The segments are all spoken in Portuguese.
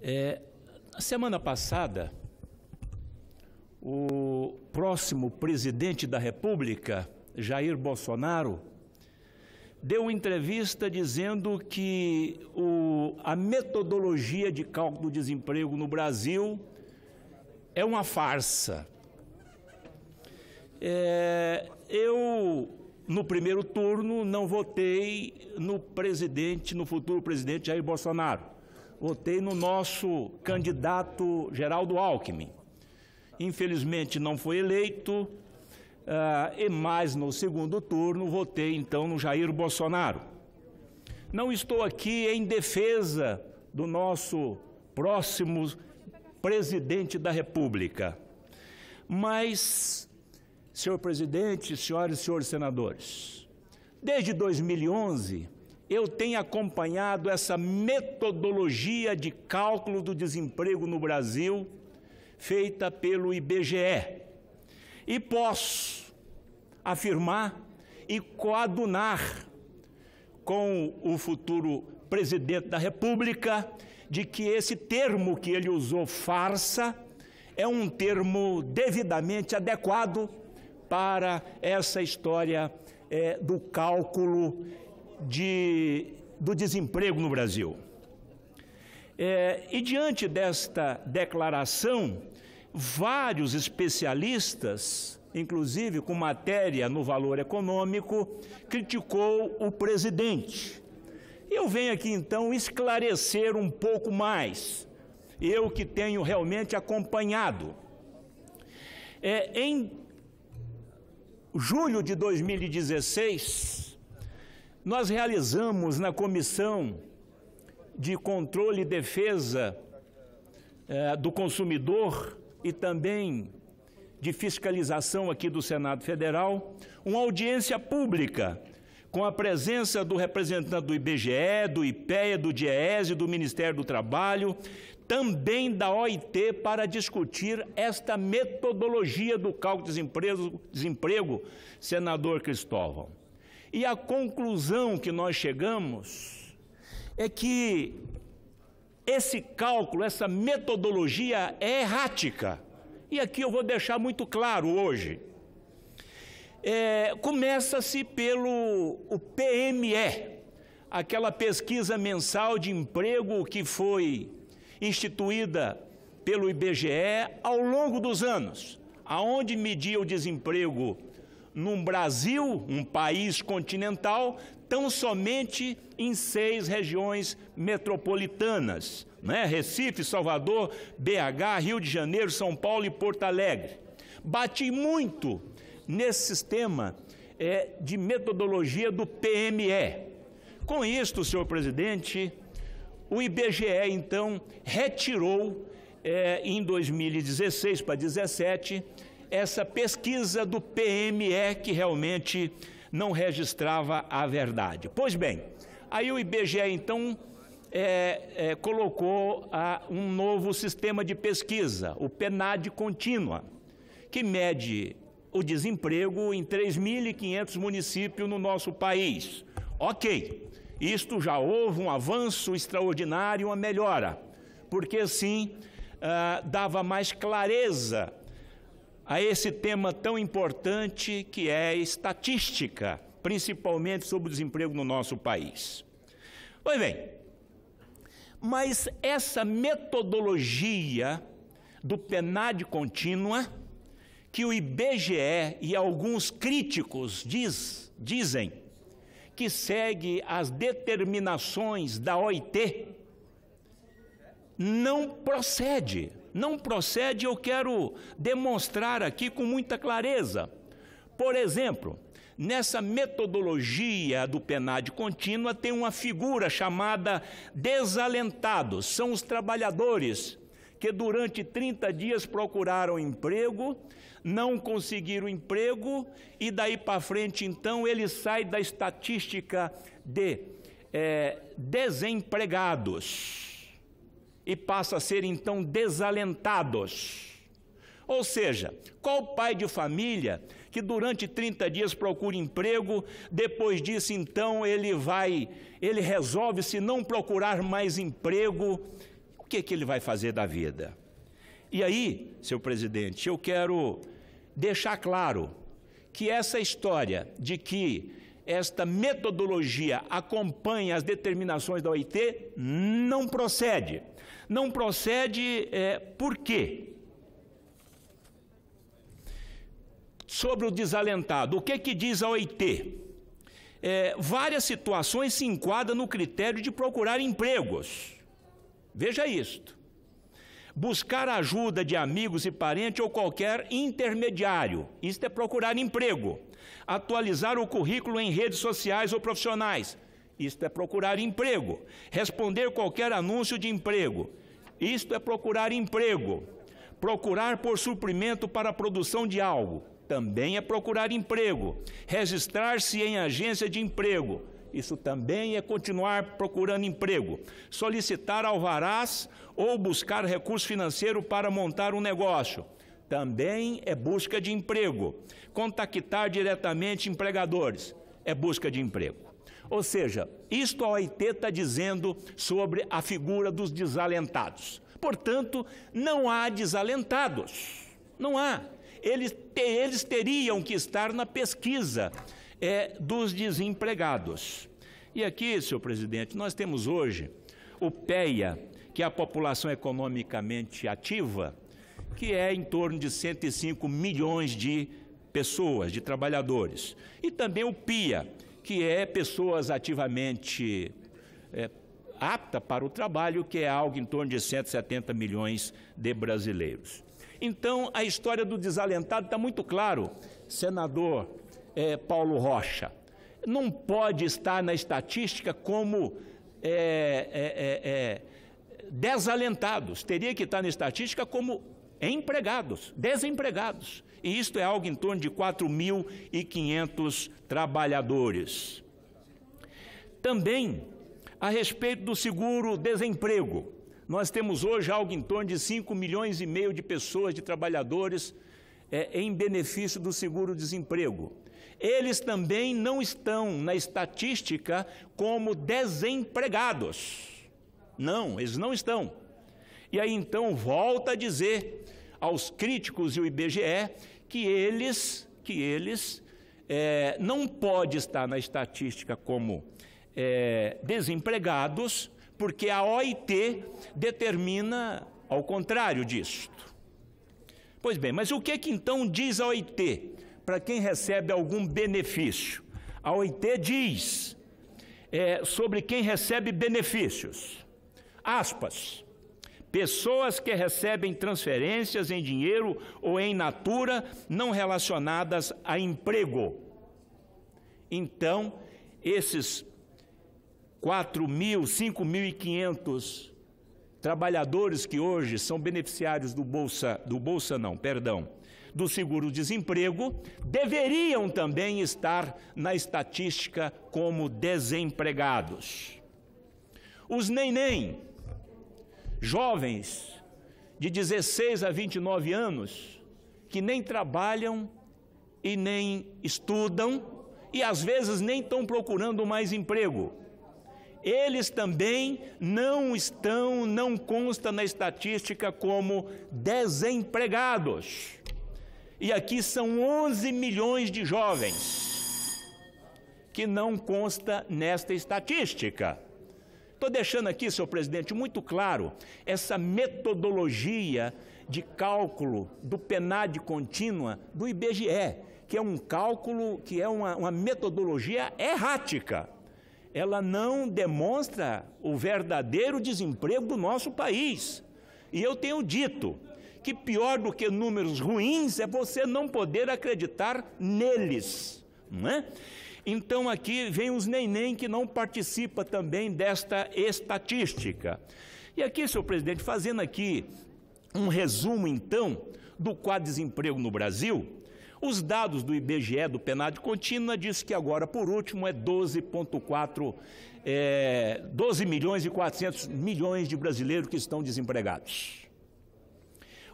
É, semana passada, o próximo presidente da República, Jair Bolsonaro, deu entrevista dizendo que o, a metodologia de cálculo do desemprego no Brasil é uma farsa. É, eu, no primeiro turno, não votei no presidente, no futuro presidente Jair Bolsonaro votei no nosso candidato Geraldo Alckmin. Infelizmente não foi eleito, uh, e mais no segundo turno votei então no Jair Bolsonaro. Não estou aqui em defesa do nosso próximo presidente da República, mas, senhor presidente, senhoras e senhores senadores, desde 2011, eu tenho acompanhado essa metodologia de cálculo do desemprego no Brasil feita pelo IBGE e posso afirmar e coadunar com o futuro presidente da República de que esse termo que ele usou, farsa, é um termo devidamente adequado para essa história é, do cálculo de, do desemprego no Brasil. É, e diante desta declaração, vários especialistas, inclusive com matéria no valor econômico, criticou o presidente. Eu venho aqui então esclarecer um pouco mais, eu que tenho realmente acompanhado. É, em julho de 2016, nós realizamos na Comissão de Controle e Defesa eh, do Consumidor e também de Fiscalização aqui do Senado Federal uma audiência pública com a presença do representante do IBGE, do IPEA, do DIEESE, do Ministério do Trabalho, também da OIT, para discutir esta metodologia do cálculo de desemprego, desemprego senador Cristóvão. E a conclusão que nós chegamos é que esse cálculo, essa metodologia é errática. E aqui eu vou deixar muito claro hoje. É, Começa-se pelo o PME, aquela pesquisa mensal de emprego que foi instituída pelo IBGE ao longo dos anos, aonde media o desemprego num Brasil, um país continental, tão somente em seis regiões metropolitanas: né? Recife, Salvador, BH, Rio de Janeiro, São Paulo e Porto Alegre. Bati muito nesse sistema é, de metodologia do PME. Com isto, senhor presidente, o IBGE então retirou é, em 2016 para 2017 essa pesquisa do PME que realmente não registrava a verdade. Pois bem, aí o IBGE então é, é, colocou a, um novo sistema de pesquisa, o PNAD contínua, que mede o desemprego em 3.500 municípios no nosso país. Ok, isto já houve um avanço extraordinário, uma melhora, porque assim dava mais clareza a esse tema tão importante que é estatística, principalmente sobre o desemprego no nosso país. Pois bem, mas essa metodologia do PNAD contínua, que o IBGE e alguns críticos diz, dizem que segue as determinações da OIT, não procede. Não procede, eu quero demonstrar aqui com muita clareza. Por exemplo, nessa metodologia do PENAD contínua tem uma figura chamada desalentados, são os trabalhadores que durante 30 dias procuraram emprego, não conseguiram emprego e daí para frente então ele sai da estatística de é, desempregados e passa a ser então desalentados. Ou seja, qual pai de família que durante 30 dias procura emprego, depois disso então ele vai, ele resolve se não procurar mais emprego, o que é que ele vai fazer da vida? E aí, seu presidente, eu quero deixar claro que essa história de que esta metodologia acompanha as determinações da OIT, não procede. Não procede é, por quê? Sobre o desalentado, o que, que diz a OIT? É, várias situações se enquadram no critério de procurar empregos. Veja isto buscar ajuda de amigos e parentes ou qualquer intermediário. Isto é procurar emprego. Atualizar o currículo em redes sociais ou profissionais. Isto é procurar emprego. Responder qualquer anúncio de emprego. Isto é procurar emprego. Procurar por suprimento para a produção de algo. Também é procurar emprego. Registrar-se em agência de emprego isso também é continuar procurando emprego, solicitar alvarás ou buscar recurso financeiro para montar um negócio. Também é busca de emprego. Contactar diretamente empregadores é busca de emprego. Ou seja, isto a OIT está dizendo sobre a figura dos desalentados. Portanto, não há desalentados. Não há. Eles, eles teriam que estar na pesquisa é dos desempregados. E aqui, senhor presidente, nós temos hoje o PEA, que é a população economicamente ativa, que é em torno de 105 milhões de pessoas, de trabalhadores. E também o PIA, que é pessoas ativamente é, apta para o trabalho, que é algo em torno de 170 milhões de brasileiros. Então, a história do desalentado está muito claro, senador é, Paulo Rocha. Não pode estar na estatística como é, é, é, é, desalentados, teria que estar na estatística como empregados, desempregados. E isto é algo em torno de 4.500 trabalhadores. Também, a respeito do seguro-desemprego, nós temos hoje algo em torno de 5 milhões e meio de pessoas, de trabalhadores, é, em benefício do seguro-desemprego eles também não estão na estatística como desempregados. Não, eles não estão. E aí então volta a dizer aos críticos e o IBGE que eles, que eles é, não pode estar na estatística como é, desempregados, porque a OIT determina ao contrário disto. Pois bem, mas o que, é que então diz a OIT? para quem recebe algum benefício. A OIT diz é, sobre quem recebe benefícios. Aspas. Pessoas que recebem transferências em dinheiro ou em natura não relacionadas a emprego. Então, esses 4 mil, 5.500 trabalhadores que hoje são beneficiários do Bolsa, do Bolsa não, perdão, do seguro-desemprego deveriam também estar na estatística como desempregados. Os neném, jovens de 16 a 29 anos, que nem trabalham e nem estudam e às vezes nem estão procurando mais emprego eles também não estão, não consta na estatística como desempregados. E aqui são 11 milhões de jovens, que não consta nesta estatística. Estou deixando aqui, senhor presidente, muito claro essa metodologia de cálculo do PNAD contínua do IBGE, que é um cálculo, que é uma, uma metodologia errática. Ela não demonstra o verdadeiro desemprego do nosso país. E eu tenho dito, que pior do que números ruins é você não poder acreditar neles, não é? Então aqui vem os neném que não participa também desta estatística. E aqui, senhor presidente, fazendo aqui um resumo então do quadro de desemprego no Brasil, os dados do IBGE do PNAD Contínua diz que agora, por último, é 12,4, é, 12 milhões e 400 milhões de brasileiros que estão desempregados.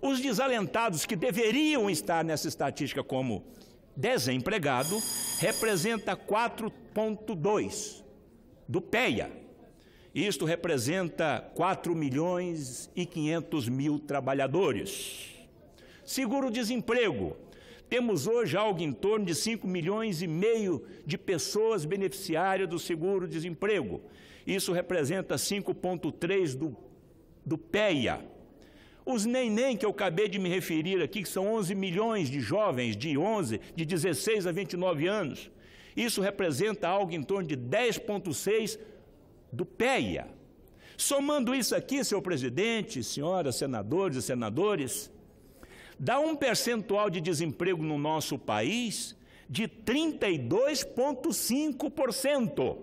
Os desalentados que deveriam estar nessa estatística como desempregado representa 4,2 do PEA. Isto representa 4 milhões e 500 mil trabalhadores. Seguro-desemprego. Temos hoje algo em torno de 5 milhões e meio de pessoas beneficiárias do seguro-desemprego. Isso representa 5,3 do, do PEA. Os neném que eu acabei de me referir aqui, que são 11 milhões de jovens de 11, de 16 a 29 anos, isso representa algo em torno de 10,6 do PEA. Somando isso aqui, senhor presidente, senhoras senadores e senadores, dá um percentual de desemprego no nosso país de 32,5%,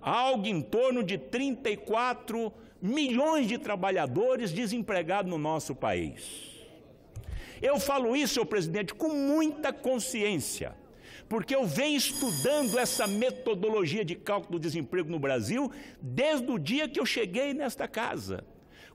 algo em torno de 34 milhões de trabalhadores desempregados no nosso país. Eu falo isso, senhor presidente, com muita consciência, porque eu venho estudando essa metodologia de cálculo do desemprego no Brasil desde o dia que eu cheguei nesta casa,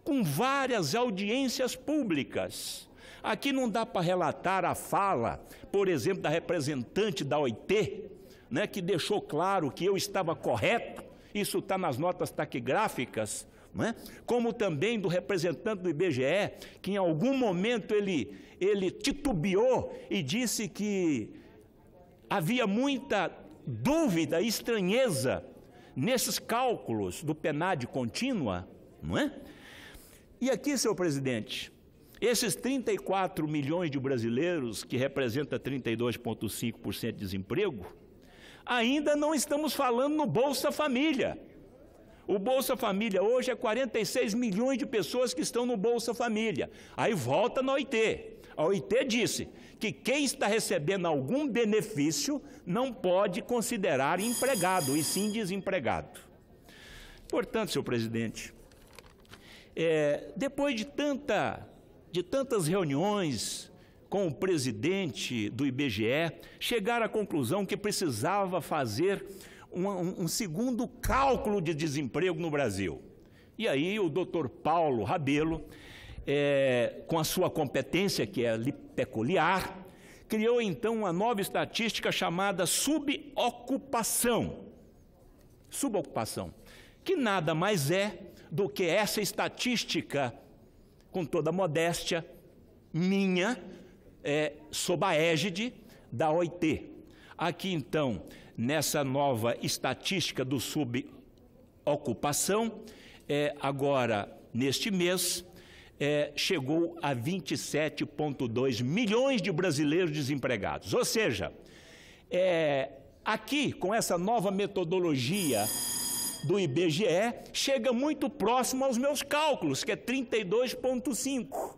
com várias audiências públicas. Aqui não dá para relatar a fala, por exemplo, da representante da OIT, né, que deixou claro que eu estava correto, isso está nas notas taquigráficas não é? como também do representante do IBGE, que em algum momento ele, ele titubeou e disse que havia muita dúvida e estranheza nesses cálculos do PNAD contínua, não é? E aqui, senhor presidente, esses 34 milhões de brasileiros, que representa 32,5% de desemprego, ainda não estamos falando no Bolsa Família, o Bolsa Família hoje é 46 milhões de pessoas que estão no Bolsa Família. Aí volta na OIT. A OIT disse que quem está recebendo algum benefício não pode considerar empregado, e sim desempregado. Portanto, senhor presidente, é, depois de, tanta, de tantas reuniões com o presidente do IBGE, chegar à conclusão que precisava fazer um, um segundo cálculo de desemprego no Brasil. E aí o doutor Paulo Rabelo, é, com a sua competência, que é peculiar, criou então uma nova estatística chamada subocupação. Subocupação, que nada mais é do que essa estatística, com toda modéstia, minha, é, sob a égide da OIT. Aqui então nessa nova estatística do subocupação, é, agora neste mês, é, chegou a 27,2 milhões de brasileiros desempregados. Ou seja, é, aqui, com essa nova metodologia do IBGE, chega muito próximo aos meus cálculos, que é 32,5.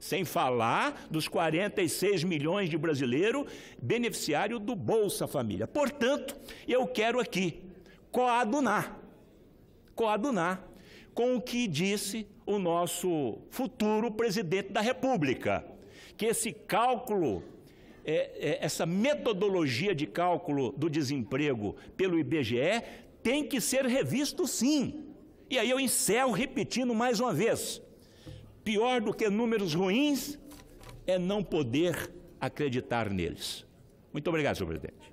Sem falar dos 46 milhões de brasileiros beneficiário do Bolsa Família. Portanto, eu quero aqui coadunar, coadunar com o que disse o nosso futuro presidente da República, que esse cálculo, é, é, essa metodologia de cálculo do desemprego pelo IBGE tem que ser revisto sim. E aí eu encerro repetindo mais uma vez. Pior do que números ruins é não poder acreditar neles. Muito obrigado, senhor presidente.